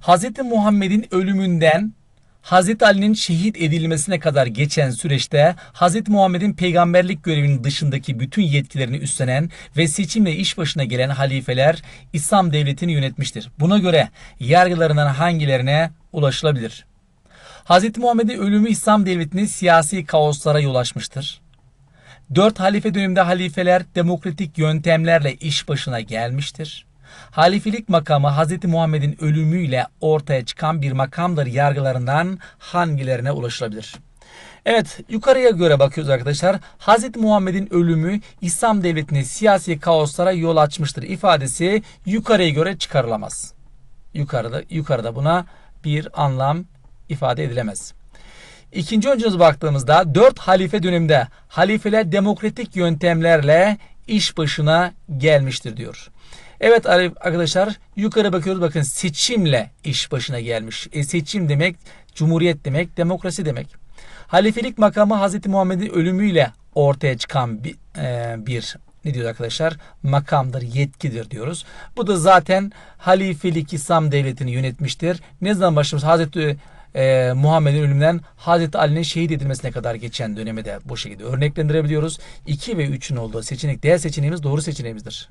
Hz. Muhammed'in ölümünden Hz. Ali'nin şehit edilmesine kadar geçen süreçte Hz. Muhammed'in peygamberlik görevinin dışındaki bütün yetkilerini üstlenen ve seçimle iş başına gelen halifeler İslam devletini yönetmiştir. Buna göre yargılarından hangilerine ulaşılabilir? Hz. Muhammed'in ölümü İslam devletinin siyasi kaoslara yol açmıştır. Dört halife döneminde halifeler demokratik yöntemlerle iş başına gelmiştir. Halifilik makamı Hz. Muhammed'in ölümüyle ortaya çıkan bir makamdır yargılarından hangilerine ulaşılabilir? Evet yukarıya göre bakıyoruz arkadaşlar. Hz. Muhammed'in ölümü İslam devletine siyasi kaoslara yol açmıştır ifadesi yukarıya göre çıkarılamaz. Yukarıda, yukarıda buna bir anlam ifade edilemez. İkinci öncümüz baktığımızda 4 halife döneminde halifeler demokratik yöntemlerle iş başına gelmiştir diyor. Evet arkadaşlar yukarı bakıyoruz bakın seçimle iş başına gelmiş. E, seçim demek cumhuriyet demek demokrasi demek. Halifelik makamı Hazreti Muhammed'in ölümüyle ortaya çıkan bir, e, bir ne diyoruz arkadaşlar? Makamdır, yetkidir diyoruz. Bu da zaten halifelik İslam devletini yönetmiştir. Ne zaman başlamış? Hazreti e, Muhammed'in ölümünden Hazreti Ali'nin şehit edilmesine kadar geçen dönemi de bu şekilde örneklendirebiliyoruz. 2 ve 3'ün olduğu seçenek değer seçeneğimiz doğru seçeneğimizdir.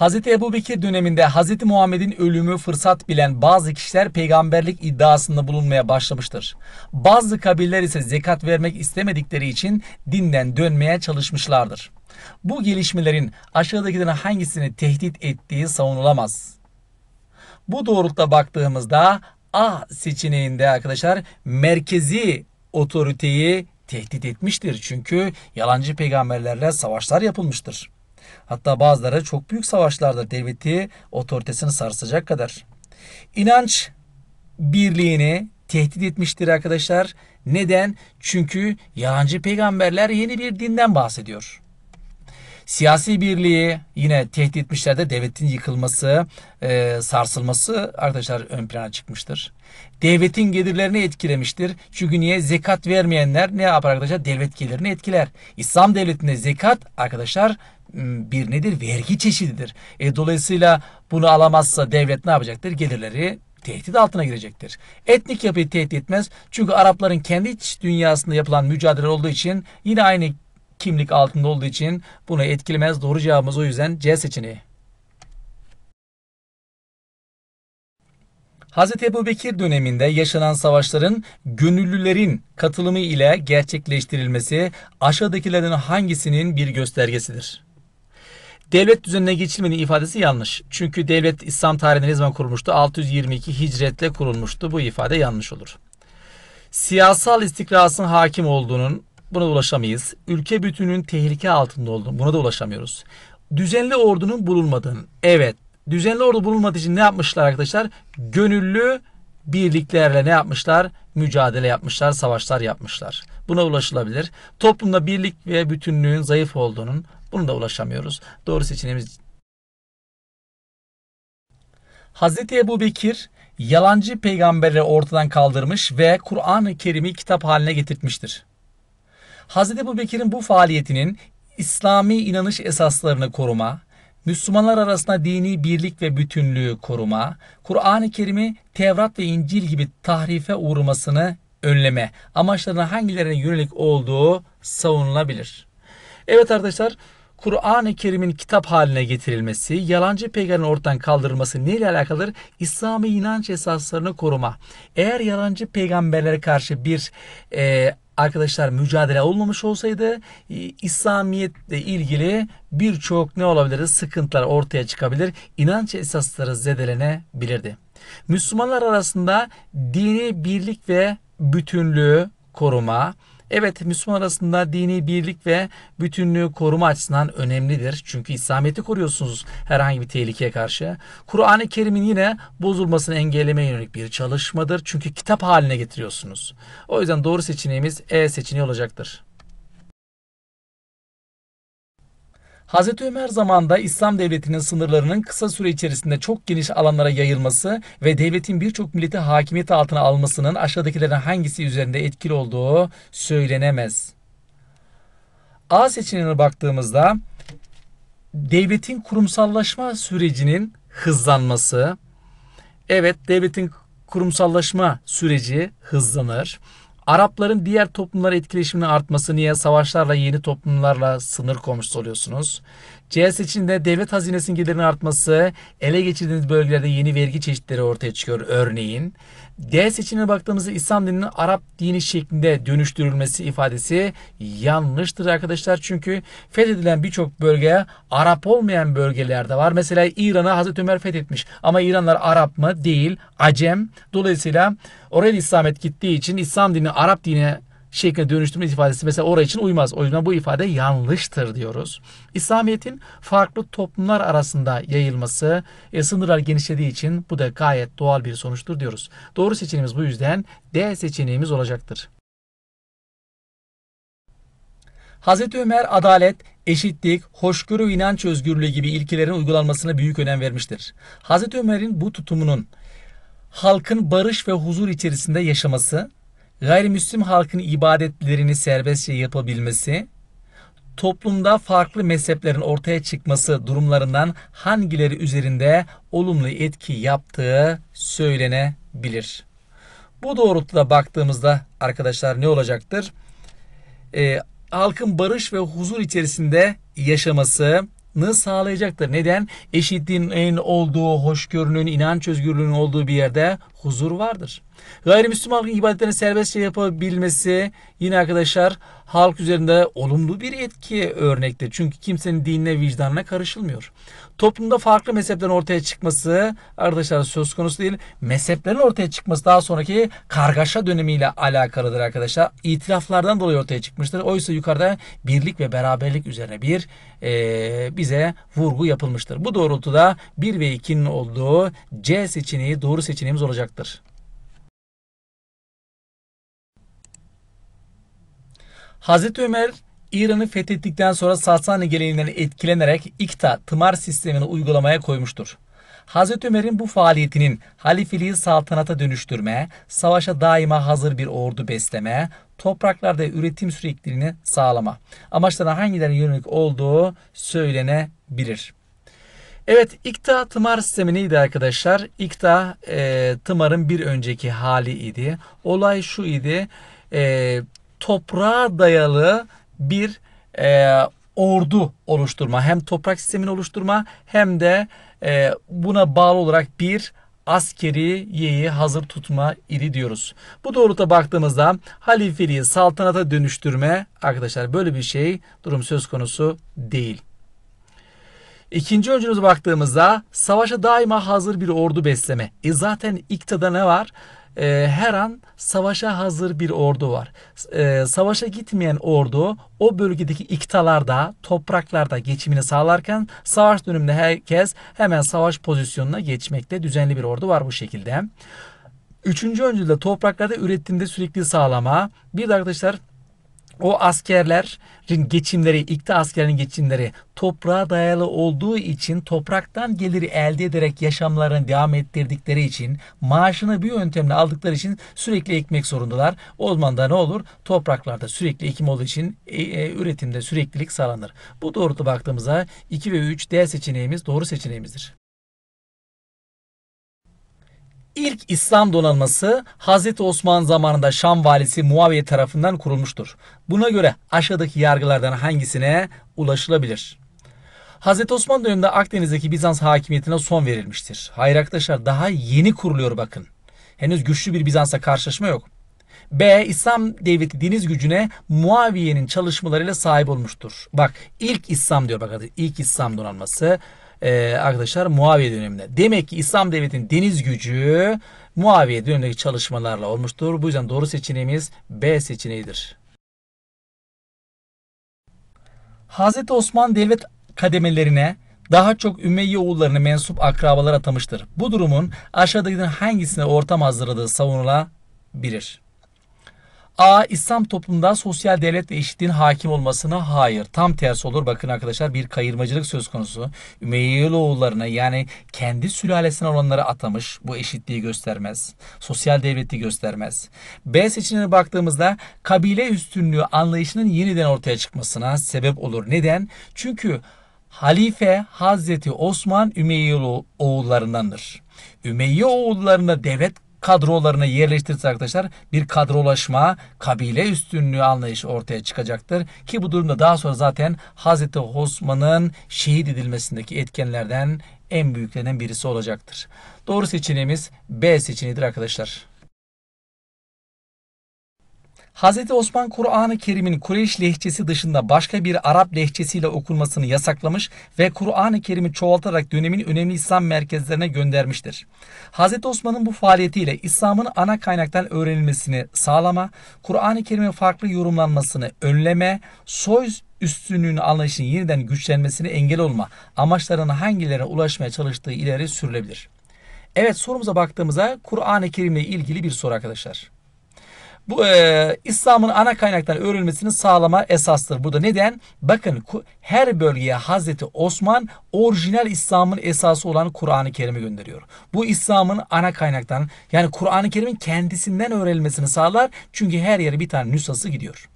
Hz. Ebu Bekir döneminde Hz. Muhammed'in ölümü fırsat bilen bazı kişiler peygamberlik iddiasında bulunmaya başlamıştır. Bazı kabiller ise zekat vermek istemedikleri için dinden dönmeye çalışmışlardır. Bu gelişmelerin aşağıdakilerin hangisini tehdit ettiği savunulamaz. Bu doğrultuda baktığımızda A seçeneğinde arkadaşlar merkezi otoriteyi tehdit etmiştir. Çünkü yalancı peygamberlerle savaşlar yapılmıştır. Hatta bazıları çok büyük savaşlarda devleti otoritesini sarsacak kadar. İnanç birliğini tehdit etmiştir arkadaşlar. Neden? Çünkü yalancı peygamberler yeni bir dinden bahsediyor. Siyasi birliği yine tehdit etmişlerde devletin yıkılması, e, sarsılması arkadaşlar ön plana çıkmıştır. Devletin gelirlerini etkilemiştir. Çünkü niye? Zekat vermeyenler ne yapar arkadaşlar? Devlet gelirini etkiler. İslam devletinde zekat arkadaşlar Hmm, bir nedir? Vergi çeşididir. E, dolayısıyla bunu alamazsa devlet ne yapacaktır? Gelirleri tehdit altına girecektir. Etnik yapıyı tehdit etmez. Çünkü Arapların kendi iç dünyasında yapılan mücadele olduğu için yine aynı kimlik altında olduğu için bunu etkilemez. Doğru cevabımız o yüzden C seçeneği. Hz. Ebu Bekir döneminde yaşanan savaşların gönüllülerin katılımı ile gerçekleştirilmesi aşağıdakilerden hangisinin bir göstergesidir? Devlet düzenine geçilmediği ifadesi yanlış. Çünkü devlet İslam tarihinde ne zaman kurulmuştu? 622 hicretle kurulmuştu. Bu ifade yanlış olur. Siyasal istikrasın hakim olduğunun buna da ulaşamayız. Ülke bütünün tehlike altında olduğunu buna da ulaşamıyoruz. Düzenli ordunun bulunmadığını. Evet. Düzenli ordu bulunmadığı için ne yapmışlar arkadaşlar? Gönüllü birliklerle ne yapmışlar? Mücadele yapmışlar, savaşlar yapmışlar. Buna ulaşılabilir. Toplumda birlik ve bütünlüğün zayıf olduğunun, bunu da ulaşamıyoruz. Doğru seçeneğimiz Hazreti Ebu Bekir yalancı peygamberi ortadan kaldırmış ve Kur'an-ı Kerim'i kitap haline getirtmiştir. Hazreti Ebu Bekir'in bu faaliyetinin İslami inanış esaslarını koruma, Müslümanlar arasında dini birlik ve bütünlüğü koruma, Kur'an-ı Kerim'i Tevrat ve İncil gibi tahrife uğramasını önleme amaçlarına hangilerine yönelik olduğu savunulabilir. Evet arkadaşlar Kur'an-ı Kerim'in kitap haline getirilmesi, yalancı peygamberin ortadan kaldırılması neyle alakalıdır? İslami inanç esaslarını koruma. Eğer yalancı peygamberlere karşı bir e, arkadaşlar mücadele olmamış olsaydı e, İslamiyetle ilgili birçok ne olabilir? Sıkıntılar ortaya çıkabilir. İnanç esasları zedelenebilirdi. Müslümanlar arasında dini birlik ve bütünlüğü koruma, Evet Müslüman arasında dini birlik ve bütünlüğü koruma açısından önemlidir. Çünkü İslamiyet'i koruyorsunuz herhangi bir tehlikeye karşı. Kur'an-ı Kerim'in yine bozulmasını engellemeye yönelik bir çalışmadır. Çünkü kitap haline getiriyorsunuz. O yüzden doğru seçeneğimiz E seçeneği olacaktır. Hz. Ömer zamanında İslam devletinin sınırlarının kısa süre içerisinde çok geniş alanlara yayılması ve devletin birçok milleti hakimiyet altına almasının aşağıdakilerin hangisi üzerinde etkili olduğu söylenemez. A seçeneğine baktığımızda devletin kurumsallaşma sürecinin hızlanması. Evet devletin kurumsallaşma süreci hızlanır. Arapların diğer toplumlara etkileşiminin artması niye savaşlarla yeni toplumlarla sınır koymuş oluyorsunuz? C.S. için de devlet hazinesinin gelirinin artması, ele geçirdiğiniz bölgelerde yeni vergi çeşitleri ortaya çıkıyor örneğin. D seçeneğine baktığımızda İslam dininin Arap dini şeklinde dönüştürülmesi ifadesi yanlıştır arkadaşlar. Çünkü fethedilen birçok bölgeye Arap olmayan bölgelerde var. Mesela İran'ı Hazreti Ömer fethetmiş ama İranlar Arap mı? Değil. Acem. Dolayısıyla oraya İslamiyet gittiği için İslam dini Arap dine şekline dönüştürme ifadesi mesela oraya için uymaz. O yüzden bu ifade yanlıştır diyoruz. İslamiyet'in farklı toplumlar arasında yayılması, e, sınırlar genişlediği için bu da gayet doğal bir sonuçtur diyoruz. Doğru seçeneğimiz bu yüzden D seçeneğimiz olacaktır. Hazreti Ömer adalet, eşitlik, hoşgörü, inanç özgürlüğü gibi ilkelerin uygulanmasına büyük önem vermiştir. Hazreti Ömer'in bu tutumunun halkın barış ve huzur içerisinde yaşaması gayrimüslim halkın ibadetlerini serbestçe yapabilmesi, toplumda farklı mezheplerin ortaya çıkması durumlarından hangileri üzerinde olumlu etki yaptığı söylenebilir. Bu doğrultuda baktığımızda arkadaşlar ne olacaktır? E, halkın barış ve huzur içerisinde yaşaması, ne sağlayacaktır. Neden? Eşitliğin olduğu, hoşgörünün, inanç özgürlüğünün olduğu bir yerde huzur vardır. Gayrimüslim halkın ibadetlerini serbestçe yapabilmesi yine arkadaşlar halk üzerinde olumlu bir etki örnektir. Çünkü kimsenin dinine vicdanına karışılmıyor. Toplumda farklı mezheplerin ortaya çıkması arkadaşlar söz konusu değil. Mezheplerin ortaya çıkması daha sonraki kargaşa dönemiyle alakalıdır arkadaşlar. İtilaflardan dolayı ortaya çıkmıştır. Oysa yukarıda birlik ve beraberlik üzerine bir e, bize vurgu yapılmıştır. Bu doğrultuda 1 ve 2'nin olduğu C seçeneği doğru seçeneğimiz olacak olacaktır. Hazreti Ömer İran'ı fethettikten sonra Sasani geleneğinden etkilenerek ikta tımar sistemini uygulamaya koymuştur. Hazreti Ömer'in bu faaliyetinin halifeliği saltanata dönüştürme, savaşa daima hazır bir ordu besleme, topraklarda üretim sürekliliğini sağlama amaçlarına hangilerinin yönelik olduğu söylenebilir. Evet ikta tımar sistemini idi arkadaşlar. İkta e, tımarın bir önceki hali idi. Olay şu idi. E, toprağa dayalı bir e, ordu oluşturma. Hem toprak sistemini oluşturma hem de e, buna bağlı olarak bir askeri yeyi hazır tutma idi diyoruz. Bu doğrultuda baktığımızda halifeliği saltanata dönüştürme arkadaşlar böyle bir şey durum söz konusu değil. İkinci öncümüze baktığımızda savaşa daima hazır bir ordu besleme. E zaten iktada ne var? E, her an savaşa hazır bir ordu var. E, savaşa gitmeyen ordu o bölgedeki iktalarda, topraklarda geçimini sağlarken savaş döneminde herkes hemen savaş pozisyonuna geçmekte. Düzenli bir ordu var bu şekilde. Üçüncü öncülde topraklarda ürettiğinde sürekli sağlama. Bir de arkadaşlar o askerlerin geçimleri, ikta askerinin geçimleri toprağa dayalı olduğu için topraktan geliri elde ederek yaşamlarını devam ettirdikleri için maaşını bir yöntemle aldıkları için sürekli ekmek zorundalar. O zaman da ne olur? Topraklarda sürekli ekim olduğu için e, e, üretimde süreklilik sağlanır. Bu doğrultuda baktığımızda 2 ve 3 D seçeneğimiz doğru seçeneğimizdir. İlk İslam donanması Hz. Osman zamanında Şam valisi Muaviye tarafından kurulmuştur. Buna göre aşağıdaki yargılardan hangisine ulaşılabilir? Hz. Osman döneminde Akdeniz'deki Bizans hakimiyetine son verilmiştir. Hayır arkadaşlar daha yeni kuruluyor bakın. Henüz güçlü bir Bizans'a karşılaşma yok. B. İslam devleti deniz gücüne Muaviye'nin çalışmalarıyla sahip olmuştur. Bak ilk İslam diyor bak ilk İslam donanması e, arkadaşlar Muaviye döneminde. Demek ki İslam devletinin deniz gücü Muaviye dönemindeki çalışmalarla olmuştur. Bu yüzden doğru seçeneğimiz B seçeneğidir. Hazreti Osman devlet kademelerine daha çok Ümeyye oğullarını mensup akrabalar atamıştır. Bu durumun aşağıdakilerin hangisine ortam hazırladığı savunulabilir? A. İslam toplumunda sosyal devlet ve eşitliğin hakim olmasına hayır. Tam tersi olur. Bakın arkadaşlar bir kayırmacılık söz konusu. Ümeyyeloğullarına yani kendi sülalesine olanları atamış. Bu eşitliği göstermez. Sosyal devleti göstermez. B seçeneğine baktığımızda kabile üstünlüğü anlayışının yeniden ortaya çıkmasına sebep olur. Neden? Çünkü Halife Hazreti Osman Ümeyye oğullarındandır. Ümeyye oğullarına devlet Kadrolarını yerleştirirse arkadaşlar bir kadrolaşma, kabile üstünlüğü anlayışı ortaya çıkacaktır. Ki bu durumda daha sonra zaten Hazreti Osman'ın şehit edilmesindeki etkenlerden en büyüklerinden birisi olacaktır. Doğru seçeneğimiz B seçeneğidir arkadaşlar. Hz. Osman Kur'an-ı Kerim'in Kureyş lehçesi dışında başka bir Arap lehçesiyle okunmasını yasaklamış ve Kur'an-ı Kerim'i çoğaltarak dönemin önemli İslam merkezlerine göndermiştir. Hz. Osman'ın bu faaliyetiyle İslam'ın ana kaynaktan öğrenilmesini sağlama, Kur'an-ı Kerim'in farklı yorumlanmasını önleme, soy üstünlüğün anlayışının yeniden güçlenmesini engel olma amaçlarına hangilerine ulaşmaya çalıştığı ileri sürülebilir. Evet sorumuza baktığımızda Kur'an-ı Kerim'le ilgili bir soru arkadaşlar. Bu e, İslam'ın ana kaynaktan öğrenilmesini sağlama esastır. Bu da neden? Bakın her bölgeye Hazreti Osman orijinal İslam'ın esası olan Kur'an-ı Kerim'i gönderiyor. Bu İslam'ın ana kaynaktan yani Kur'an-ı Kerim'in kendisinden öğrenilmesini sağlar. Çünkü her yere bir tane nüshası gidiyor.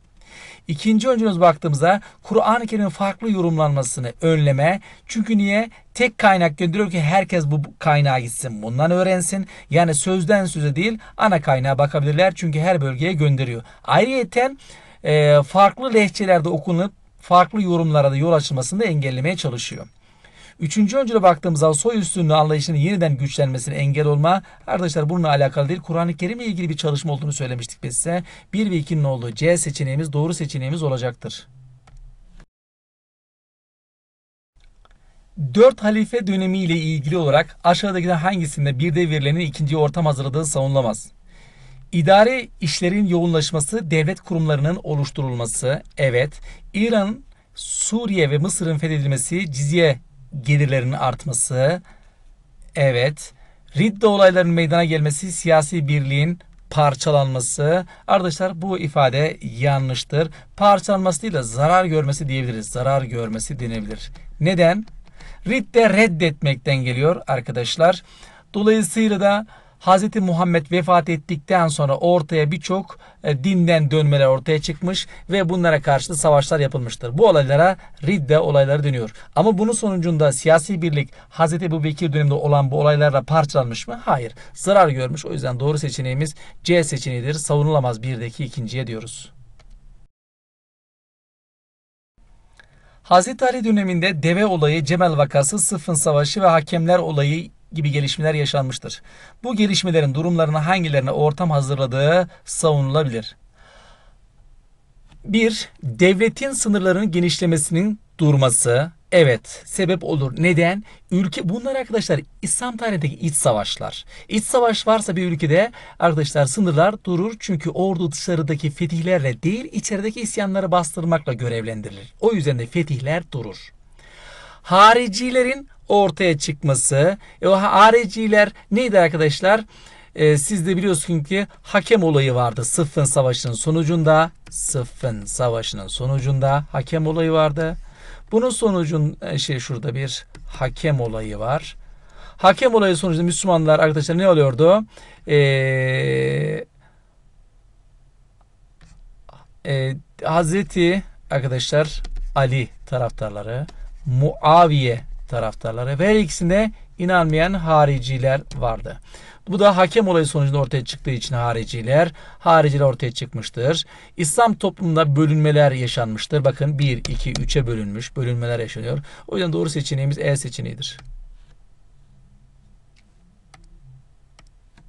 İkinci öncülüz baktığımızda Kur'an-ı Kerim'in farklı yorumlanmasını önleme. Çünkü niye? Tek kaynak gönderiyor ki herkes bu kaynağa gitsin. Bundan öğrensin. Yani sözden söze değil ana kaynağa bakabilirler. Çünkü her bölgeye gönderiyor. Ayrıyeten e, farklı lehçelerde okunup farklı yorumlara da yol açılmasını engellemeye çalışıyor. Üçüncü öncüle baktığımızda soy üstünlüğü anlayışının yeniden güçlenmesine engel olma. Arkadaşlar bununla alakalı değil. Kur'an-ı Kerim ile ilgili bir çalışma olduğunu söylemiştik biz size. 1 ve 2'nin olduğu C seçeneğimiz doğru seçeneğimiz olacaktır. Dört halife dönemi ile ilgili olarak aşağıdaki hangisinde bir de verilenin ikinci ortam hazırladığı savunulamaz? İdari işlerin yoğunlaşması, devlet kurumlarının oluşturulması, evet. İran, Suriye ve Mısır'ın fethedilmesi, cizye gelirlerinin artması. Evet. Ridde olaylarının meydana gelmesi, siyasi birliğin parçalanması. Arkadaşlar bu ifade yanlıştır. Parçalanması değil de zarar görmesi diyebiliriz. Zarar görmesi denebilir. Neden? Ridde reddetmekten geliyor arkadaşlar. Dolayısıyla da Hz. Muhammed vefat ettikten sonra ortaya birçok e, dinden dönmeler ortaya çıkmış ve bunlara karşı savaşlar yapılmıştır. Bu olaylara ridde olayları dönüyor. Ama bunun sonucunda siyasi birlik Hz. Ebu Bekir döneminde olan bu olaylarla parçalanmış mı? Hayır. Zarar görmüş. O yüzden doğru seçeneğimiz C seçeneğidir. Savunulamaz birdeki ikinciye diyoruz. Hz. Ali döneminde deve olayı, Cemel vakası, Sıfın Savaşı ve hakemler olayı gibi gelişmeler yaşanmıştır. Bu gelişmelerin durumlarına hangilerine ortam hazırladığı savunulabilir. 1. Devletin sınırlarının genişlemesinin durması. Evet, sebep olur. Neden? Ülke bunlar arkadaşlar İslam tarihindeki iç savaşlar. İç savaş varsa bir ülkede arkadaşlar sınırlar durur. Çünkü ordu dışarıdaki fetihlerle değil, içerideki isyanları bastırmakla görevlendirilir. O yüzden de fetihler durur haricilerin ortaya çıkması. E, o hariciler neydi arkadaşlar? E, siz de biliyorsunuz ki hakem olayı vardı. Sıffın Savaşı'nın sonucunda Sıffın Savaşı'nın sonucunda hakem olayı vardı. Bunun sonucun e, şey şurada bir hakem olayı var. Hakem olayı sonucunda Müslümanlar arkadaşlar ne oluyordu? Eee e, Hazreti arkadaşlar Ali taraftarları Muaviye taraftarları ve her ikisinde inanmayan hariciler vardı. Bu da hakem olayı sonucunda ortaya çıktığı için hariciler, hariciler ortaya çıkmıştır. İslam toplumunda bölünmeler yaşanmıştır. Bakın 1, 2, 3'e bölünmüş, bölünmeler yaşanıyor. O yüzden doğru seçeneğimiz E seçeneğidir.